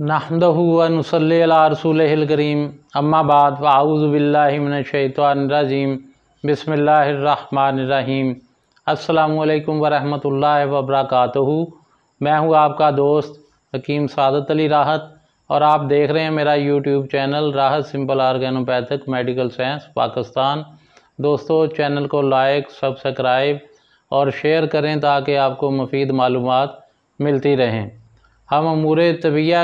करीम अम्माबाद आउज़बिल्लिमिनशैतरजीम बसमीम अल्लाम वरहमल वबरक मैं हूँ आपका दोस्त हकीम सदत अली राहत और आप देख रहे हैं मेरा YouTube channel Rahat simple organopathic medical science Pakistan दोस्तों चैनल को लाइक सब्सक्राइब और शेयर करें ताकि आपको मुफीद मालूम मिलती रहें हम अमूर तबिया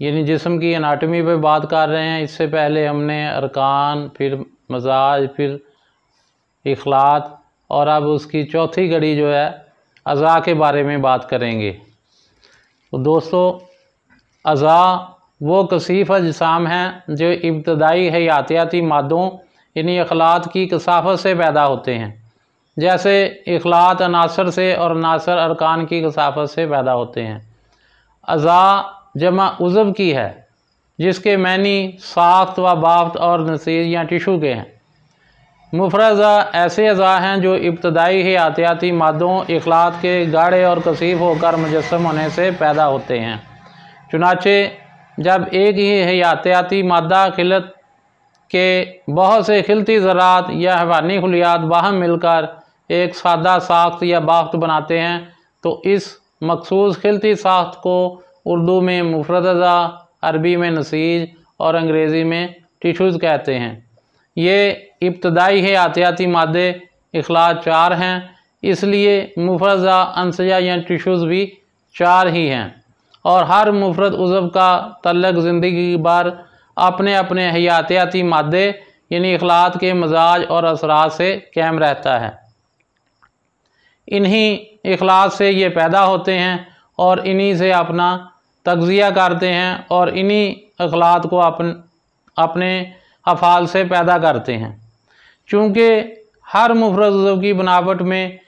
यानी जिसम की अनाटमी पे बात कर रहे हैं इससे पहले हमने अरकान फिर मजाज फिर अखलात और अब उसकी चौथी घड़ी जो है अज़ा के बारे में बात करेंगे तो दोस्तों अज़ा वो कसीफ़ अजसाम हैं जो इब्तदाई हयातियाती मादों यानी अखलात की कसाफत से पैदा होते हैं जैसे अखलात अनासर से और नासर अरकान की कसाफत से पैदा होते हैं अज़ा जमा उज़ब की है जिसके मैनी साख्त व बाफ्त और नसीर या टिशू के हैं मुफरजा ऐसे अज़ा हैं जो इब्तदाई हयातियाती मादों अखलात के गाढ़े और कसीफ होकर मुजस्म होने से पैदा होते हैं चुनाचे जब एक ही हयातियाती मादा खिलत के बहुत से खिलती ज़रात या हवानी खलियात बाहम मिलकर एक सादा साख्त या बाख्त बनाते हैं तो इस मखसूस खिलती साख्त को उर्दू में मुफरदा अरबी में नसीज और अंग्रेज़ी में टिशूज़ कहते हैं ये इब्तदाई है आतियाती मादे अखलाज चार हैं इसलिए मुफरदा अनसजा या टिशूज़ भी चार ही हैं और हर मुफरत उजब का तलक ज़िंदगी बार अपने अपने हयातियाती मादे यानी अखलात के मजाज और असरात से कैम रहता है इन्हीं अखलास से ये पैदा होते हैं और इन्हीं से अपना तगज़िया करते हैं और इन्हीं अखलात को अपन अपने अफ़ाल से पैदा करते हैं चूँकि हर मुफरज की बनावट में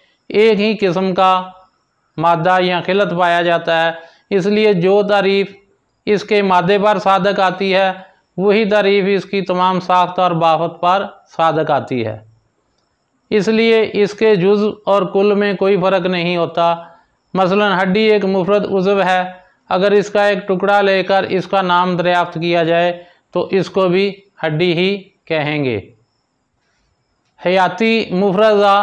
एक ही किस्म का मादा या खिलत पाया जाता है इसलिए जो तारीफ़ इसके मादे पर सादक आती है वही तारीफ़ इसकी तमाम साख्त और बाफत पर सादक आती है इसलिए इसके जुज़ और कुल में कोई फ़र्क नहीं होता मसलन हड्डी एक मुफरत उज़व है अगर इसका एक टुकड़ा लेकर इसका नाम दरियाफ्त किया जाए तो इसको भी हड्डी ही कहेंगे हयाती मुफरजा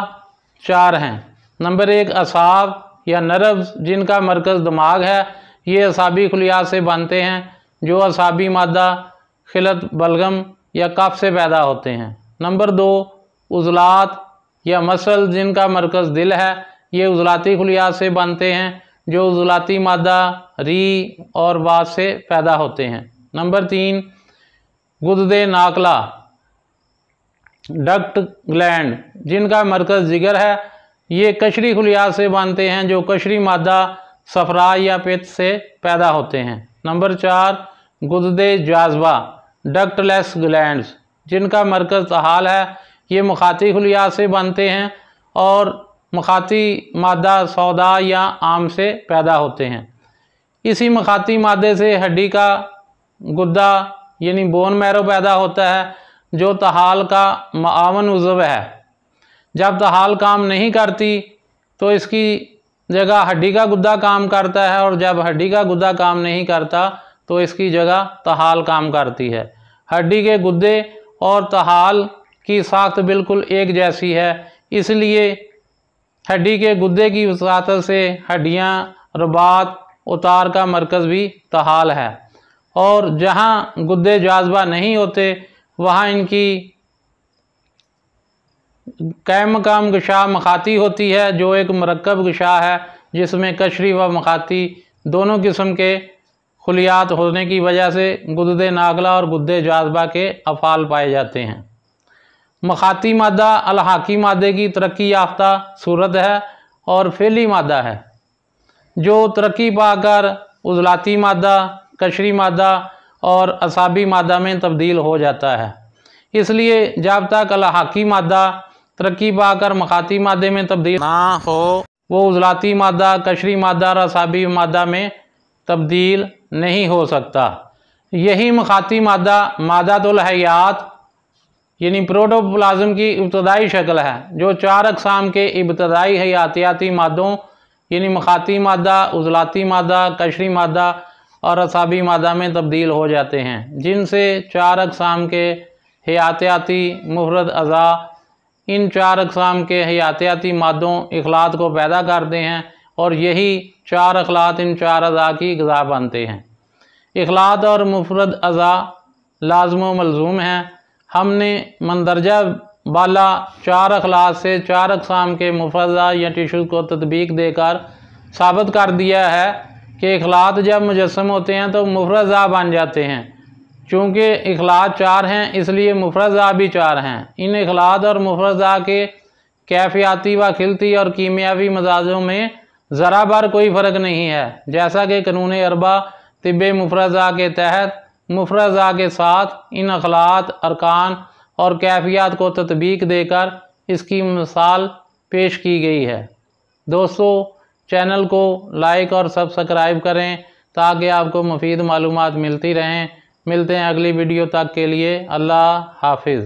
चार हैं नंबर एक असाब या नर्व्स जिनका मरकज़ दिमाग है ये असाबी खुलिया से बनते हैं जो असाबी मादा खिलत बलगम या कफ से पैदा होते हैं नंबर दो उजलात यह मसल जिनका मरकज़ दिल है ये उजलाती खलिया से बनते हैं जो उजलाती मादा री और वा से पैदा होते हैं नंबर तीन गुदे नाकला डक्ट ग्लैंड जिनका मरकज़ जिगर है ये कशरी खलिया से बनते हैं जो कशरी मादा सफरा या पेत से पैदा होते हैं नंबर चार गुदे जाजबा डक्टलेस ग्लैंड जिनका मरकज़ तहाल है ये मखाती खलिया से बनते हैं और मखाती मादा सौदा या आम से पैदा होते हैं इसी मखाती मादे से हड्डी का गुद्दा यानी बोन मैरो पैदा होता है जो तहाल का मावन उज़व है जब तहाल काम नहीं करती तो इसकी जगह हड्डी का गुद्दा काम करता है और जब हड्डी का गुद्दा काम नहीं करता तो इसकी जगह तहाल काम करती है हड्डी के गुद्दे और तहाल की साख्त बिल्कुल एक जैसी है इसलिए हड्डी के गुदे की वसात से हड्डियाँ रबात उतार का मरकज़ भी तहाल है और जहाँ गुदे जाजबा नहीं होते वहाँ इनकी कैम काम गशा मखाती होती है जो एक मरकब गशा है जिसमें कशरी व मखाती दोनों किस्म के खुलियात होने की वजह से गुदे नागला और गुदे जाजबा के अफाल पाए जाते हैं मखाती मादा अलहाकी मादे की तरक्की याफ्ता सूरत है और फेली मादा है जो तरक्की पाकर उजलाती मादा कशरी मादा और असाबी मादा में तब्दील हो जाता है इसलिए जब तक अलहाकी मादा तरक्की पाकर मखाती मादे में तब्दील ना हो वो उजलाती मादा कशरी मादा और असाबी मादा में तब्दील नहीं हो सकता यही मखाती मादा मादा तो हयात यानी प्रोटोप्लाज्म की इब्तदाई शक्ल है जो चार अकसाम के इब्तदाई हयातियाती मादों यानी मखाती मादा उजलाती मादा कशरी मादा और असाबी मादा में तब्दील हो जाते हैं जिनसे चार अकसाम के हयातियाती मुफरत अज़ा इन चार अकसाम के हयातियाती मादों अखलात को पैदा करते हैं और यही चार अखलात इन चार अज़ा की गज़ा बनते हैं अखलात और मुफरत अज़ा लाजम मलजूम हैं हमने मंदरजा वाला चार अखलास से चार अकसाम के मुफजा या टिशू को तदबीक देकर साबित कर दिया है कि अखलात जब मुजस्म होते हैं तो मुफरजा बन जाते हैं चूँकि अखलात चार हैं इसलिए मुफरजा भी चार हैं इन अखलात और मुफरजा के कैफियाती व खिलती और कीमियावी मजाजों में ज़रा बार कोई फ़र्क नहीं है जैसा कि कानून अरबा तिब मुफरजा के तहत मुफरजा के साथ इन अखलात अरकान और कैफियात को तदबीक देकर इसकी मिसाल पेश की गई है दोस्तों चैनल को लाइक और सब्सक्राइब करें ताकि आपको मुफीद मालूम मिलती रहें मिलते हैं अगली वीडियो तक के लिए अल्लाह हाफिज़